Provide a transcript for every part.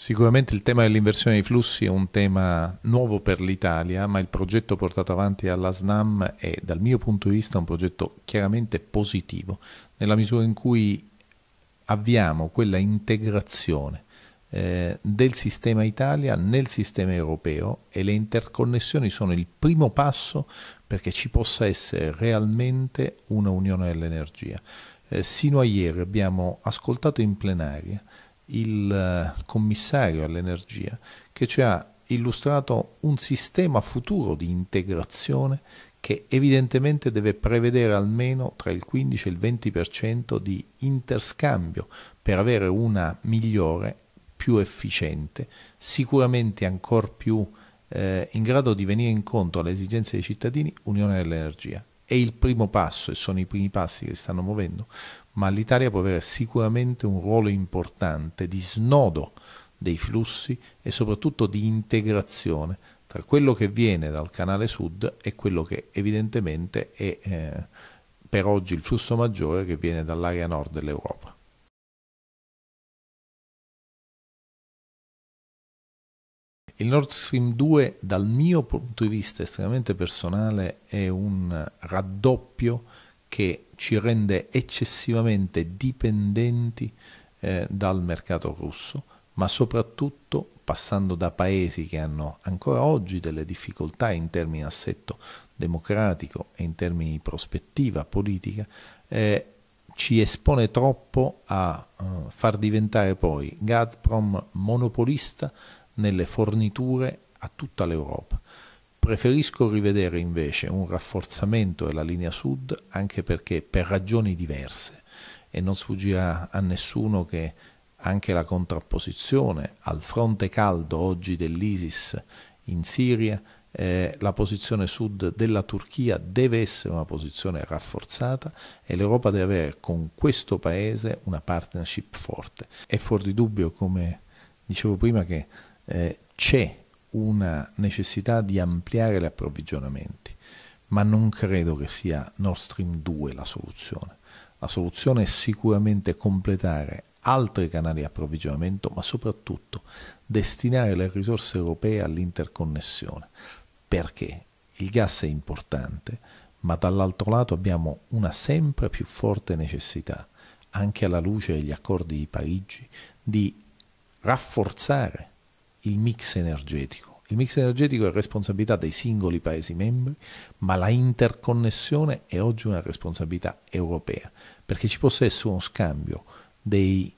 Sicuramente il tema dell'inversione dei flussi è un tema nuovo per l'Italia, ma il progetto portato avanti dalla SNAM è, dal mio punto di vista, un progetto chiaramente positivo, nella misura in cui avviamo quella integrazione eh, del sistema Italia nel sistema europeo e le interconnessioni sono il primo passo perché ci possa essere realmente una unione dell'energia. Eh, sino a ieri abbiamo ascoltato in plenaria il eh, commissario all'energia che ci ha illustrato un sistema futuro di integrazione che evidentemente deve prevedere almeno tra il 15 e il 20% di interscambio per avere una migliore, più efficiente, sicuramente ancora più eh, in grado di venire incontro alle esigenze dei cittadini, Unione dell'Energia. È il primo passo e sono i primi passi che stanno muovendo ma l'Italia può avere sicuramente un ruolo importante di snodo dei flussi e soprattutto di integrazione tra quello che viene dal canale sud e quello che evidentemente è eh, per oggi il flusso maggiore che viene dall'area nord dell'Europa. Il Nord Stream 2 dal mio punto di vista estremamente personale è un raddoppio che ci rende eccessivamente dipendenti eh, dal mercato russo, ma soprattutto passando da paesi che hanno ancora oggi delle difficoltà in termini di assetto democratico e in termini di prospettiva politica, eh, ci espone troppo a eh, far diventare poi Gazprom monopolista nelle forniture a tutta l'Europa. Preferisco rivedere invece un rafforzamento della linea sud anche perché per ragioni diverse e non sfuggirà a nessuno che anche la contrapposizione al fronte caldo oggi dell'ISIS in Siria, eh, la posizione sud della Turchia deve essere una posizione rafforzata e l'Europa deve avere con questo paese una partnership forte. È fuori di dubbio, come dicevo prima, che eh, c'è una necessità di ampliare gli approvvigionamenti, ma non credo che sia Nord Stream 2 la soluzione. La soluzione è sicuramente completare altri canali di approvvigionamento, ma soprattutto destinare le risorse europee all'interconnessione, perché il gas è importante, ma dall'altro lato abbiamo una sempre più forte necessità, anche alla luce degli accordi di Parigi, di rafforzare il mix energetico. Il mix energetico è responsabilità dei singoli Paesi membri, ma la interconnessione è oggi una responsabilità europea, perché ci possa essere uno scambio dei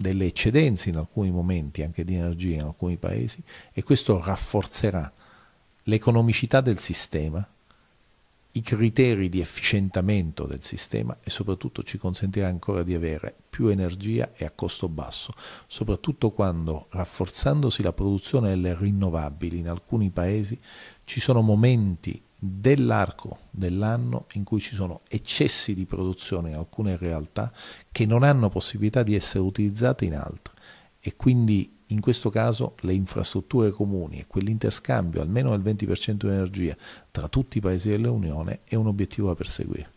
delle eccedenze in alcuni momenti anche di energia in alcuni paesi e questo rafforzerà l'economicità del sistema i criteri di efficientamento del sistema e soprattutto ci consentirà ancora di avere più energia e a costo basso, soprattutto quando rafforzandosi la produzione delle rinnovabili in alcuni paesi ci sono momenti dell'arco dell'anno in cui ci sono eccessi di produzione in alcune realtà che non hanno possibilità di essere utilizzate in altre e quindi in questo caso le infrastrutture comuni e quell'interscambio almeno del 20% di energia tra tutti i paesi dell'Unione è un obiettivo da perseguire.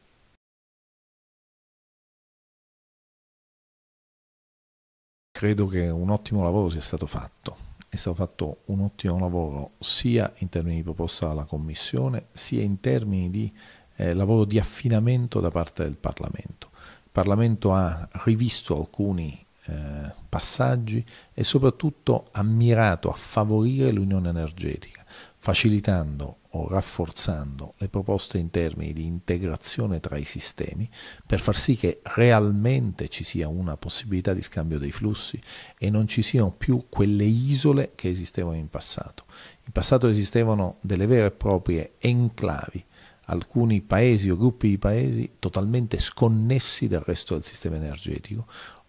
Credo che un ottimo lavoro sia stato fatto è stato fatto un ottimo lavoro sia in termini di proposta alla Commissione sia in termini di eh, lavoro di affinamento da parte del Parlamento. Il Parlamento ha rivisto alcuni eh, passaggi e soprattutto ha mirato a favorire l'unione energetica, facilitando o rafforzando le proposte in termini di integrazione tra i sistemi per far sì che realmente ci sia una possibilità di scambio dei flussi e non ci siano più quelle isole che esistevano in passato. In passato esistevano delle vere e proprie enclavi, alcuni paesi o gruppi di paesi totalmente sconnessi dal resto del sistema energetico.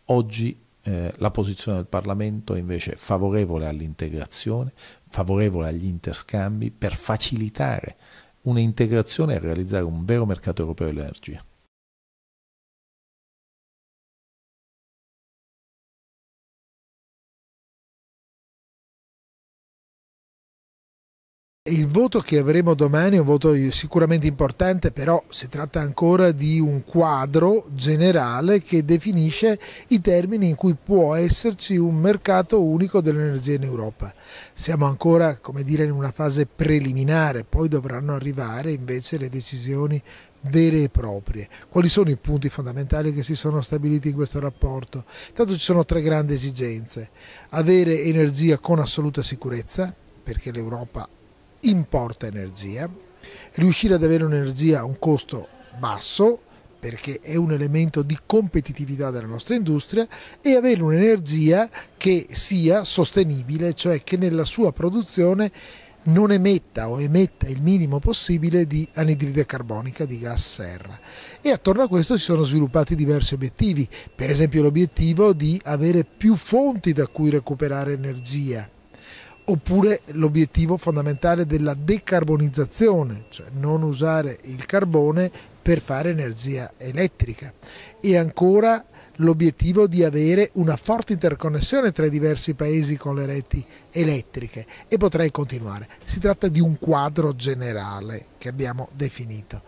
Oggi eh, la posizione del Parlamento è invece favorevole all'integrazione, favorevole agli interscambi per facilitare un'integrazione e realizzare un vero mercato europeo dell'energia. il voto che avremo domani è un voto sicuramente importante, però si tratta ancora di un quadro generale che definisce i termini in cui può esserci un mercato unico dell'energia in Europa. Siamo ancora, come dire, in una fase preliminare, poi dovranno arrivare invece le decisioni vere e proprie. Quali sono i punti fondamentali che si sono stabiliti in questo rapporto? Intanto ci sono tre grandi esigenze. Avere energia con assoluta sicurezza, perché l'Europa importa energia, riuscire ad avere un'energia a un costo basso perché è un elemento di competitività della nostra industria e avere un'energia che sia sostenibile, cioè che nella sua produzione non emetta o emetta il minimo possibile di anidride carbonica di gas serra. E attorno a questo si sono sviluppati diversi obiettivi, per esempio l'obiettivo di avere più fonti da cui recuperare energia oppure l'obiettivo fondamentale della decarbonizzazione, cioè non usare il carbone per fare energia elettrica e ancora l'obiettivo di avere una forte interconnessione tra i diversi paesi con le reti elettriche e potrei continuare. Si tratta di un quadro generale che abbiamo definito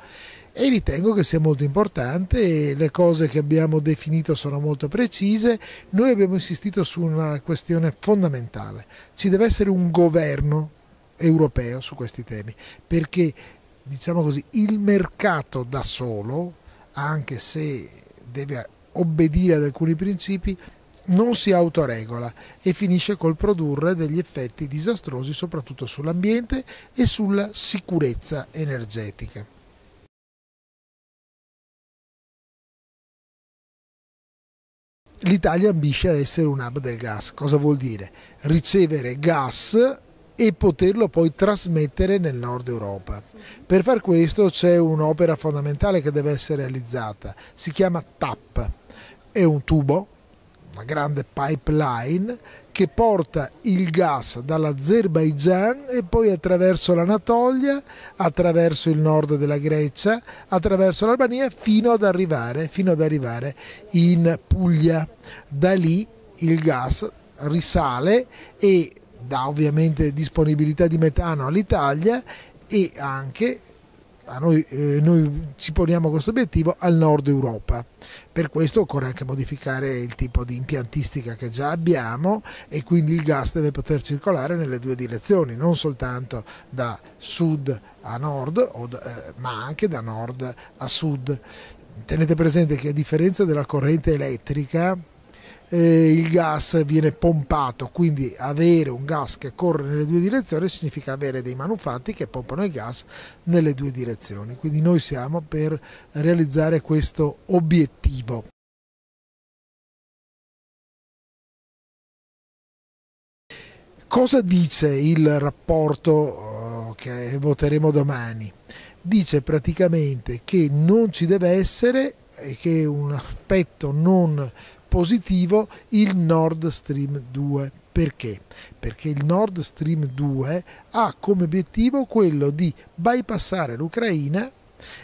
e ritengo che sia molto importante le cose che abbiamo definito sono molto precise. Noi abbiamo insistito su una questione fondamentale, ci deve essere un governo europeo su questi temi, perché diciamo così, il mercato da solo, anche se deve obbedire ad alcuni principi, non si autoregola e finisce col produrre degli effetti disastrosi soprattutto sull'ambiente e sulla sicurezza energetica. l'Italia ambisce ad essere un hub del gas. Cosa vuol dire? Ricevere gas e poterlo poi trasmettere nel nord Europa. Per far questo c'è un'opera fondamentale che deve essere realizzata, si chiama TAP, è un tubo una grande pipeline che porta il gas dall'Azerbaigian e poi attraverso l'Anatolia, attraverso il nord della Grecia, attraverso l'Albania fino ad arrivare, fino ad arrivare in Puglia. Da lì il gas risale e dà ovviamente disponibilità di metano all'Italia e anche noi, eh, noi, ci poniamo questo obiettivo al nord Europa. Per questo occorre anche modificare il tipo di impiantistica che già abbiamo e quindi il gas deve poter circolare nelle due direzioni, non soltanto da sud a nord, eh, ma anche da nord a sud. Tenete presente che a differenza della corrente elettrica, eh, il gas viene pompato, quindi avere un gas che corre nelle due direzioni significa avere dei manufatti che pompano il gas nelle due direzioni. Quindi noi siamo per realizzare questo obiettivo. Cosa dice il rapporto eh, che voteremo domani? Dice praticamente che non ci deve essere e che un aspetto non positivo il Nord Stream 2. Perché? Perché il Nord Stream 2 ha come obiettivo quello di bypassare l'Ucraina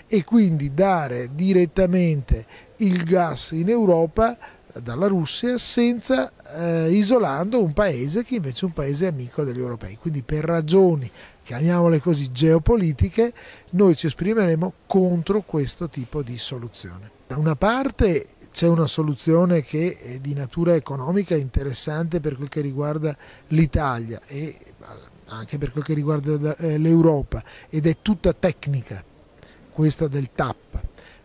e quindi dare direttamente il gas in Europa eh, dalla Russia senza eh, isolando un paese che invece è un paese amico degli europei. Quindi per ragioni, chiamiamole così, geopolitiche, noi ci esprimeremo contro questo tipo di soluzione. Da una parte c'è una soluzione che è di natura economica interessante per quel che riguarda l'Italia e eh, anche per quel che riguarda eh, l'Europa ed è tutta tecnica questa del TAP.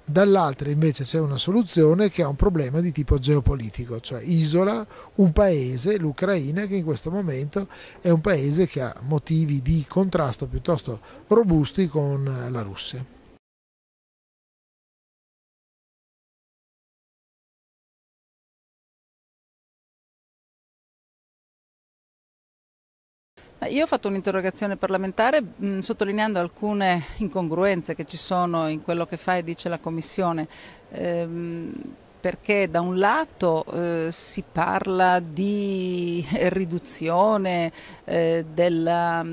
Dall'altra invece c'è una soluzione che ha un problema di tipo geopolitico, cioè isola un paese, l'Ucraina, che in questo momento è un paese che ha motivi di contrasto piuttosto robusti con eh, la Russia. Io ho fatto un'interrogazione parlamentare mh, sottolineando alcune incongruenze che ci sono in quello che fa e dice la Commissione. Ehm, perché da un lato eh, si parla di riduzione eh, della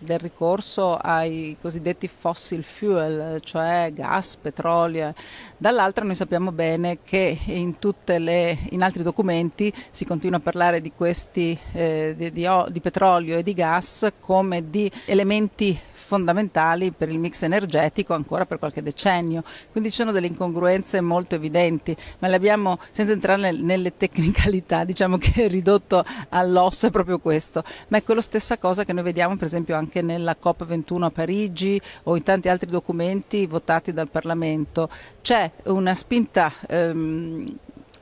del ricorso ai cosiddetti fossil fuel, cioè gas, petrolio. Dall'altra noi sappiamo bene che in, le, in altri documenti si continua a parlare di, questi, eh, di, di, di petrolio e di gas come di elementi fondamentali per il mix energetico ancora per qualche decennio. Quindi ci sono delle incongruenze molto evidenti, ma le abbiamo, senza entrare nelle tecnicalità, diciamo che è ridotto all'osso è proprio questo. Ma è quello stessa cosa che noi vediamo per esempio anche anche nella COP21 a Parigi o in tanti altri documenti votati dal Parlamento. C'è una spinta ehm,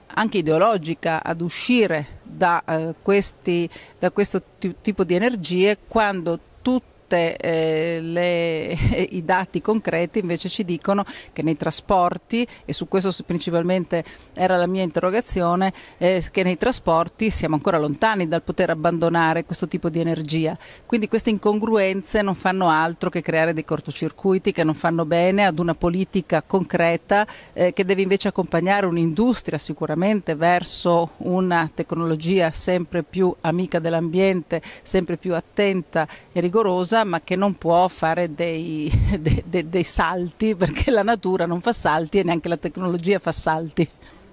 anche ideologica ad uscire da, eh, questi, da questo tipo di energie quando tutti parte eh, i dati concreti invece ci dicono che nei trasporti, e su questo principalmente era la mia interrogazione, eh, che nei trasporti siamo ancora lontani dal poter abbandonare questo tipo di energia. Quindi queste incongruenze non fanno altro che creare dei cortocircuiti che non fanno bene ad una politica concreta eh, che deve invece accompagnare un'industria sicuramente verso una tecnologia sempre più amica dell'ambiente, sempre più attenta e rigorosa cosa ma che non può fare dei, de, de, dei salti perché la natura non fa salti e neanche la tecnologia fa salti.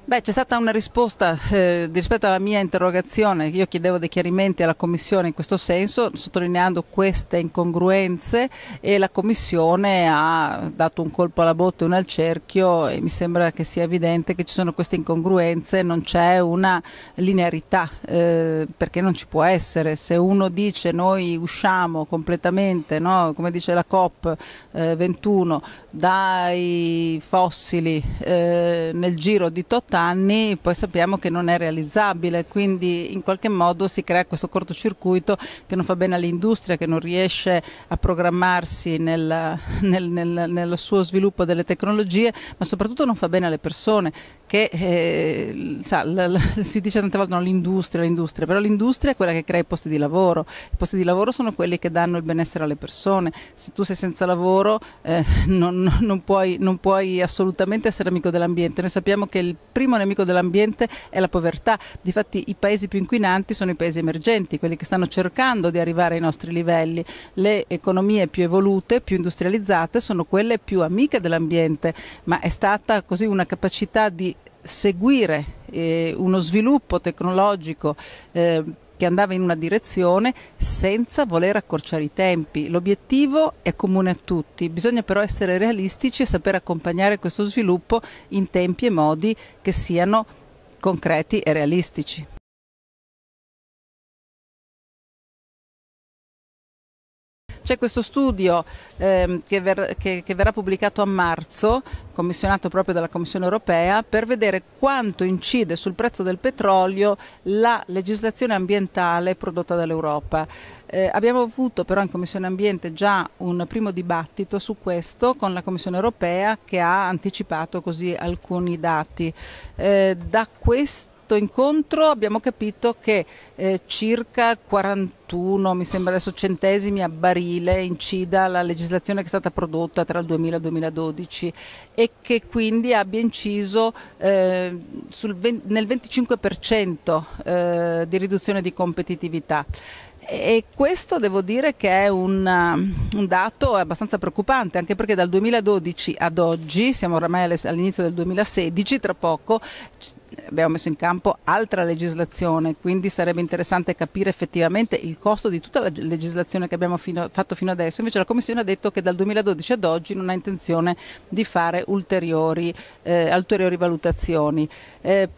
Beh, c'è stata una risposta eh, rispetto alla mia interrogazione, io chiedevo dei chiarimenti alla Commissione in questo senso, sottolineando queste incongruenze e la Commissione ha dato un colpo alla botte, uno al cerchio e mi sembra che sia evidente che ci sono queste incongruenze, non c'è una linearità, eh, perché non ci può essere. Se uno dice noi usciamo completamente, no? come dice la COP21, eh, dai fossili eh, nel giro di 80 anni poi sappiamo che non è realizzabile, quindi in qualche modo si crea questo cortocircuito che non fa bene all'industria, che non riesce a programmarsi nel, nel, nel, nel suo sviluppo delle tecnologie, ma soprattutto non fa bene alle persone che eh, sa, la, la, si dice tante volte no, l'industria, l'industria, però l'industria è quella che crea i posti di lavoro, i posti di lavoro sono quelli che danno il benessere alle persone, se tu sei senza lavoro eh, non, non, puoi, non puoi assolutamente essere amico dell'ambiente, noi sappiamo che il primo primo nemico dell'ambiente è la povertà. Difatti i paesi più inquinanti sono i paesi emergenti, quelli che stanno cercando di arrivare ai nostri livelli. Le economie più evolute, più industrializzate sono quelle più amiche dell'ambiente, ma è stata così una capacità di seguire eh, uno sviluppo tecnologico eh, che andava in una direzione senza voler accorciare i tempi. L'obiettivo è comune a tutti, bisogna però essere realistici e saper accompagnare questo sviluppo in tempi e modi che siano concreti e realistici. C'è questo studio ehm, che, ver che, che, verrà pubblicato a marzo, commissionato proprio dalla Commissione europea, per vedere quanto incide sul prezzo del petrolio la legislazione ambientale prodotta dall'Europa. Eh, abbiamo avuto però in Commissione Ambiente già un primo dibattito su questo con la Commissione europea che ha anticipato così alcuni dati. Eh, da questi fatto incontro abbiamo capito che eh, circa 41, mi sembra adesso centesimi a barile incida la legislazione che è stata prodotta tra il 2000 e il 2012 e che quindi abbia inciso eh, 20, nel 25% eh, di riduzione di competitività. E questo devo dire che è un, um, un, dato abbastanza preoccupante, anche perché dal 2012 ad oggi, siamo oramai all'inizio del 2016, tra poco abbiamo messo in campo altra legislazione, quindi sarebbe interessante capire effettivamente il costo di tutta la legislazione che abbiamo fino, fatto fino adesso. Invece la Commissione ha detto che dal 2012 ad oggi non ha intenzione di fare ulteriori, eh, ulteriori valutazioni. Eh,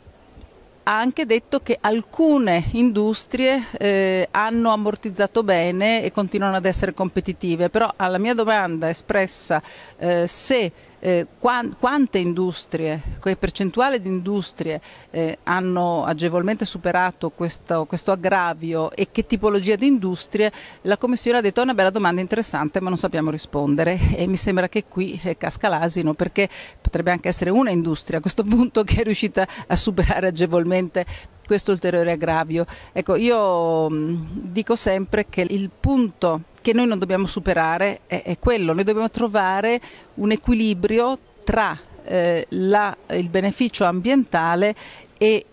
ha anche detto che alcune industrie eh, hanno ammortizzato bene e continuano ad essere competitive, però alla mia domanda espressa eh, se eh, quante industrie, che percentuale di industrie eh, hanno agevolmente superato questo, questo, aggravio e che tipologia di industrie, la Commissione ha detto è una bella domanda interessante ma non sappiamo rispondere e mi sembra che qui eh, casca l'asino perché potrebbe anche essere una industria a questo punto che è riuscita a superare agevolmente questo ulteriore aggravio. Ecco, io mh, dico sempre che il punto che noi non dobbiamo superare è, è quello, noi dobbiamo trovare un equilibrio tra eh, la, il beneficio ambientale e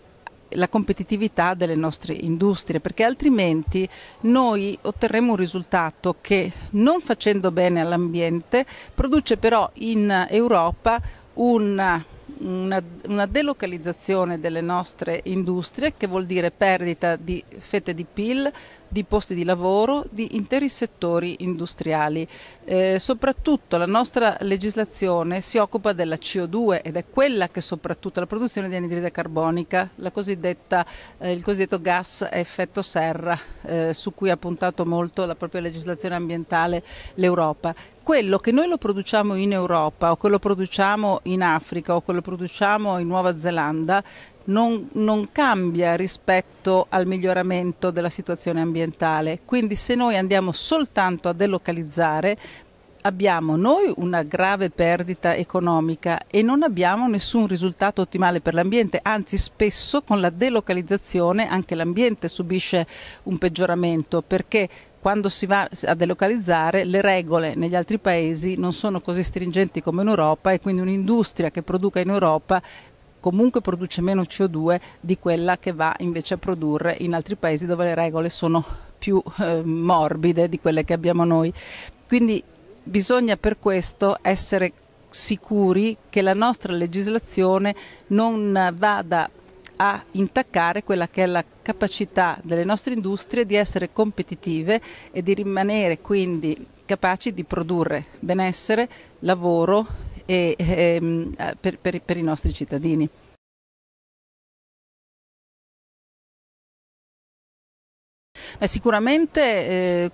la competitività delle nostre industrie, perché altrimenti noi otterremo un risultato che non facendo bene all'ambiente produce però in Europa una una, una delocalizzazione delle nostre industrie che vuol dire perdita di fette di PIL, di posti di lavoro, di interi settori industriali. Eh, soprattutto la nostra legislazione si occupa della CO2 ed è quella che soprattutto la produzione di anidride carbonica, eh, il cosiddetto gas a effetto serra, eh, su cui ha puntato molto la propria legislazione ambientale l'Europa quello che noi lo produciamo in Europa o che lo produciamo in Africa o che lo produciamo in Nuova Zelanda non, non, cambia rispetto al miglioramento della situazione ambientale. Quindi se noi andiamo soltanto a delocalizzare abbiamo noi una grave perdita economica e non abbiamo nessun risultato ottimale per l'ambiente, anzi spesso con la delocalizzazione anche l'ambiente subisce un peggioramento perché quando si va a delocalizzare le regole negli altri paesi non sono così stringenti come in Europa e quindi un'industria che produca in Europa comunque produce meno CO2 di quella che va invece a produrre in altri paesi dove le regole sono più eh, morbide di quelle che abbiamo noi. Quindi Bisogna per questo essere sicuri che la nostra legislazione non vada a intaccare quella che è la capacità delle nostre industrie di essere competitive e di rimanere quindi capaci di produrre benessere, lavoro e, e, ehm, per, per, per i nostri cittadini. Beh, sicuramente eh,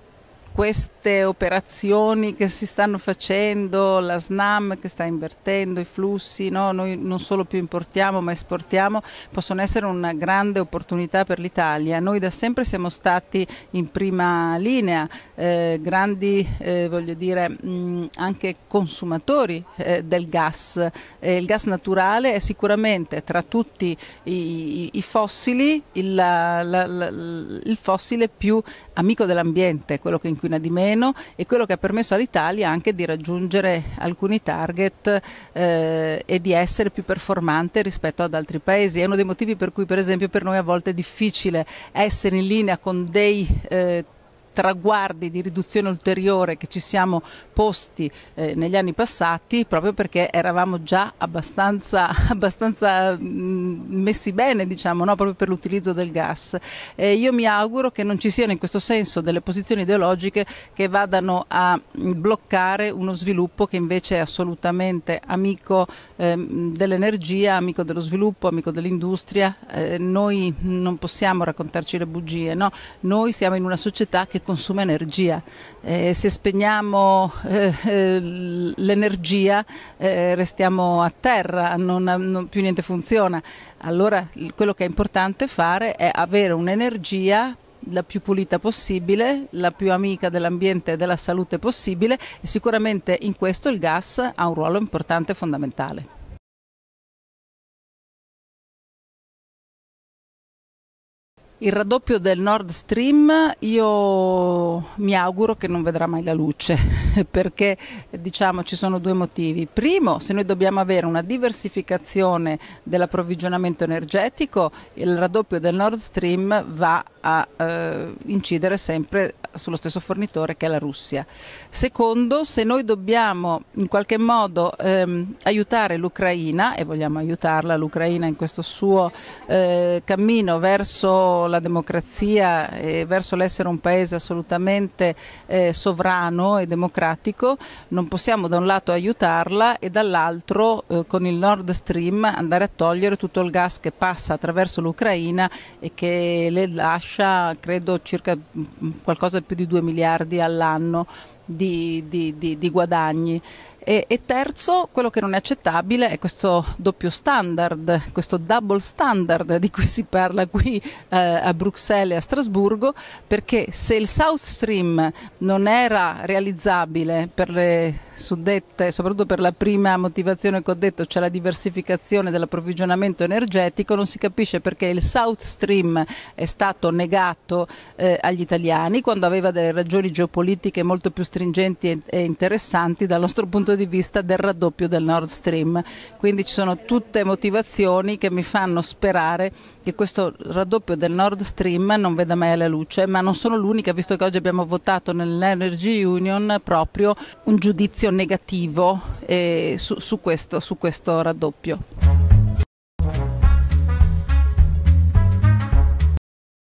queste operazioni che si stanno facendo, la SNAM che sta invertendo i flussi, no? noi non solo più importiamo ma esportiamo, possono essere una grande opportunità per l'Italia. Noi da sempre siamo stati in prima linea, eh, grandi eh, voglio dire, mh, anche consumatori eh, del gas. Eh, il gas naturale è sicuramente tra tutti i, i fossili il, la, la, la, il fossile più amico dell'ambiente, quello che incontriamo inquina di meno e quello che ha permesso all'Italia anche di raggiungere alcuni target eh, e di essere più performante rispetto ad altri paesi. È uno dei motivi per cui per esempio per noi a volte è difficile essere in linea con dei eh, traguardi di riduzione ulteriore che ci siamo posti eh, negli anni passati proprio perché eravamo già abbastanza, abbastanza mh, mm, messi bene diciamo, no? proprio per l'utilizzo del gas. Eh, io mi auguro che non ci siano in questo senso delle posizioni ideologiche che vadano a mm, bloccare uno sviluppo che invece è assolutamente amico eh, dell'energia, amico dello sviluppo, amico dell'industria. Eh, noi non possiamo raccontarci le bugie, no? noi siamo in una società che consuma energia. Eh, se spegniamo eh, eh, l'energia eh, restiamo a terra, non, non, più niente funziona. Allora quello che è importante fare è avere un'energia la più pulita possibile, la più amica dell'ambiente e della salute possibile e sicuramente in questo il gas ha un ruolo importante e fondamentale. il raddoppio del Nord Stream io mi auguro che non vedrà mai la luce perché diciamo ci sono due motivi. Primo, se noi dobbiamo avere una diversificazione dell'approvvigionamento energetico, il raddoppio del Nord Stream va a eh, incidere sempre sullo stesso fornitore che è la Russia. Secondo, se noi dobbiamo in qualche modo ehm, aiutare l'Ucraina e vogliamo aiutarla l'Ucraina in questo suo eh, cammino verso la democrazia e verso l'essere un paese assolutamente eh, sovrano e democratico, non possiamo da un lato aiutarla e dall'altro eh, con il Nord Stream andare a togliere tutto il gas che passa attraverso l'Ucraina e che le lascia rilascia credo circa qualcosa più di 2 miliardi all'anno di, di, di, di guadagni. E, e, terzo, quello che non è accettabile è questo doppio standard, questo double standard di cui si parla qui eh, a Bruxelles e a Strasburgo, perché se il South Stream non era realizzabile per le suddette, soprattutto per la prima motivazione che ho detto, cioè la diversificazione dell'approvvigionamento energetico, non si capisce perché il South Stream è stato negato eh, agli italiani quando aveva delle ragioni geopolitiche molto più stringenti e, e interessanti dal nostro punto di vista del raddoppio del Nord Stream. Quindi ci sono tutte motivazioni che mi fanno sperare che questo raddoppio del Nord Stream non veda mai alla luce, ma non sono l'unica, visto che oggi abbiamo votato nell'Energy Union proprio un giudizio negativo eh, su, su, questo, su questo raddoppio.